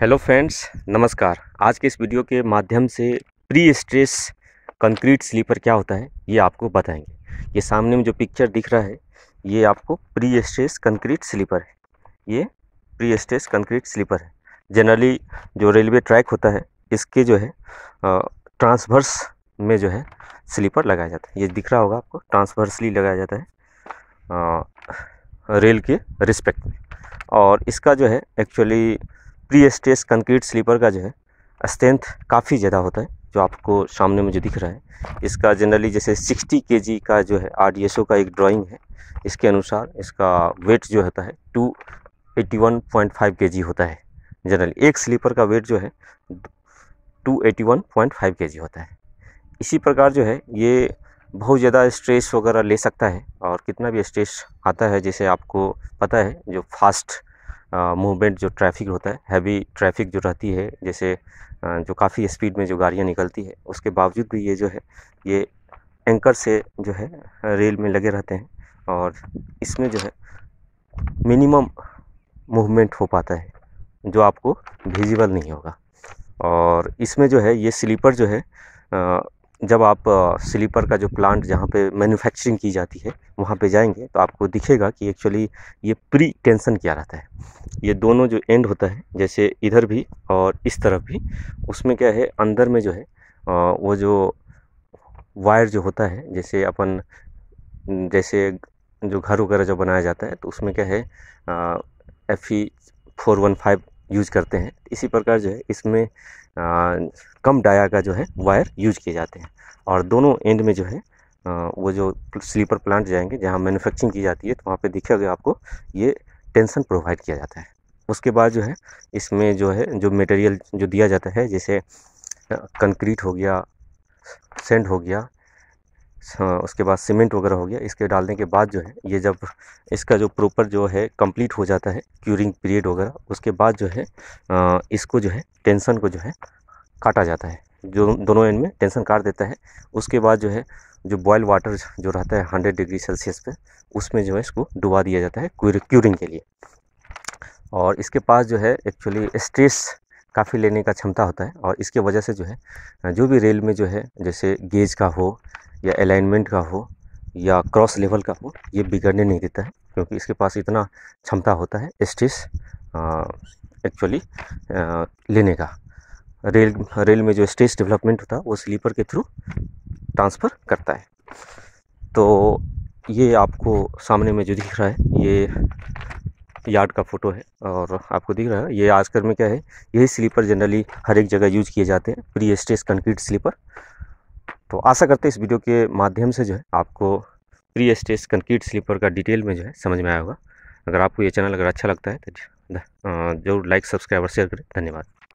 hello friends नमस्कार आज के इस वीडियो के माध्यम से प्री स्ट्रेस कंक्रीट स्लीपर क्या होता है ये आपको बताएंगे ये सामने में जो पिक्चर दिख रहा है ये आपको प्री स्ट्रेस कंक्रीट स्लीपर है ये प्री स्ट्रेस कंक्रीट स्लीपर है जनरली जो रेलवे ट्रैक होता है इसके जो है ट्रांसवर्स में जो है स्लीपर लगाया जाता है ये दिख रहा होगा आपको ट्रांसवर्सली लगाया जाता है आ, रेल के रिस्पेक्ट में और इसका जो है actually prestress concrete sleeper का जो है स्ट्रेंथ काफ़ी ज़्यादा होता है जो आपको सामने में जो दिख रहा है इसका जनरली जैसे 60 के का जो है आर का एक ड्राइंग है इसके अनुसार इसका वेट जो होता है two eighty one point five K G होता है जनरली एक स्लीपर का वेट जो है two eighty one point five K G होता है इसी प्रकार जो है ये बहुत ज़्यादा स्ट्रेस वगैरह ले सकता है और कितना भी स्ट्रेस आता है जैसे आपको पता है जो फास्ट मूवमेंट जो ट्रैफिक होता है हैवी ट्रैफिक जो रहती है जैसे जो काफ़ी स्पीड में जो गाड़ियाँ निकलती है उसके बावजूद भी ये जो है ये एंकर से जो है रेल में लगे रहते हैं और इसमें जो है मिनिमम मूवमेंट हो पाता है जो आपको विजिबल नहीं होगा और इसमें जो है ये स्लीपर जो है जब आप स्लीपर का जो प्लांट जहाँ पे मैन्युफैक्चरिंग की जाती है वहाँ पे जाएंगे तो आपको दिखेगा कि एक्चुअली ये प्री टेंशन क्या रहता है ये दोनों जो एंड होता है जैसे इधर भी और इस तरफ भी उसमें क्या है अंदर में जो है वो जो वायर जो होता है जैसे अपन जैसे जो घर वगैरह जो बनाया जाता है तो उसमें क्या है F E e four one five use करते हैं इसी प्रकार जो है इसमें आ, कम डाया का जो है वायर यूज किए जाते हैं और दोनों एंड में जो है आ, वो जो स्लीपर प्लांट जाएंगे जहाँ मैन्युफैक्चरिंग की जाती है तो वहाँ पे देखा गया आपको ये टेंशन प्रोवाइड किया जाता है उसके बाद जो है इसमें जो है जो मटेरियल जो दिया जाता है जैसे कंक्रीट हो गया सेंड हो गया उसके बाद सीमेंट वगैरह हो गया इसके डालने के बाद जो है ये जब इसका जो प्रॉपर जो है कंप्लीट हो जाता है क्यूरिंग पीरियड वगैरह उसके बाद जो है इसको जो है टेंसन को जो है काटा जाता है जो दोनों एंड में टेंसन काट देता है उसके बाद जो है जो बॉयल वाटर जो रहता है हंड्रेड डिग्री सेल्सियस पे उसमें जो है इसको डुबा दिया जाता है क्यूरिंग के लिए और इसके पास जो है एक्चुअली स्ट्रेस काफ़ी लेने का क्षमता होता है और इसके वजह से जो है जो भी रेल में जो है जैसे गेज का हो या अलाइनमेंट का हो या क्रॉस लेवल का हो ये बिगड़ने नहीं देता है क्योंकि इसके पास इतना क्षमता होता है स्टिस एक्चुअली लेने का रेल रेल में जो स्टेज डेवलपमेंट होता है वो स्लीपर के थ्रू ट्रांसफ़र करता है तो ये आपको सामने में जो दिख रहा है ये यार्ड का फ़ोटो है और आपको दिख रहा है ये आजकल में क्या है यही स्लीपर जनरली हर एक जगह यूज किए जाते हैं प्री स्टेज कंक्रीट स्लीपर तो आशा करते हैं इस वीडियो के माध्यम से जो है आपको प्री स्टेज कंक्रीट स्लीपर का डिटेल में जो है समझ में आया होगा अगर आपको ये चैनल अगर अच्छा लगता है तो जरूर लाइक सब्सक्राइब और शेयर करें धन्यवाद